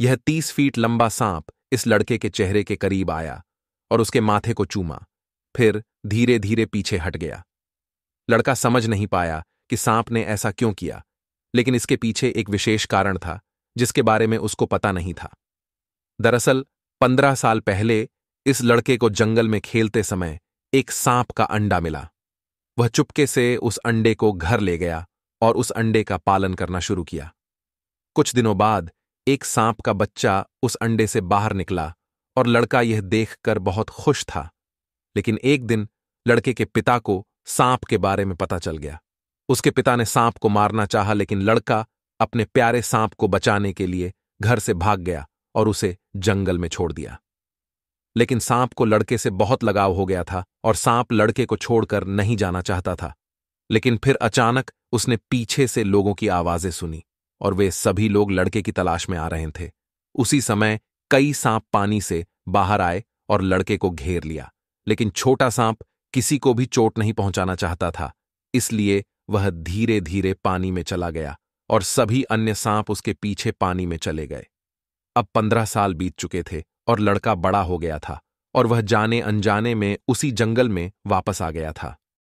यह तीस फीट लंबा सांप इस लड़के के चेहरे के करीब आया और उसके माथे को चूमा फिर धीरे धीरे पीछे हट गया लड़का समझ नहीं पाया कि सांप ने ऐसा क्यों किया लेकिन इसके पीछे एक विशेष कारण था जिसके बारे में उसको पता नहीं था दरअसल पंद्रह साल पहले इस लड़के को जंगल में खेलते समय एक सांप का अंडा मिला वह चुपके से उस अंडे को घर ले गया और उस अंडे का पालन करना शुरू किया कुछ दिनों बाद एक सांप का बच्चा उस अंडे से बाहर निकला और लड़का यह देखकर बहुत खुश था लेकिन एक दिन लड़के के पिता को सांप के बारे में पता चल गया उसके पिता ने सांप को मारना चाहा लेकिन लड़का अपने प्यारे सांप को बचाने के लिए घर से भाग गया और उसे जंगल में छोड़ दिया लेकिन सांप को लड़के से बहुत लगाव हो गया था और सांप लड़के को छोड़कर नहीं जाना चाहता था लेकिन फिर अचानक उसने पीछे से लोगों की आवाजें सुनी और वे सभी लोग लड़के की तलाश में आ रहे थे उसी समय कई सांप पानी से बाहर आए और लड़के को घेर लिया लेकिन छोटा सांप किसी को भी चोट नहीं पहुंचाना चाहता था इसलिए वह धीरे धीरे पानी में चला गया और सभी अन्य सांप उसके पीछे पानी में चले गए अब पंद्रह साल बीत चुके थे और लड़का बड़ा हो गया था और वह जाने अनजाने में उसी जंगल में वापस आ गया था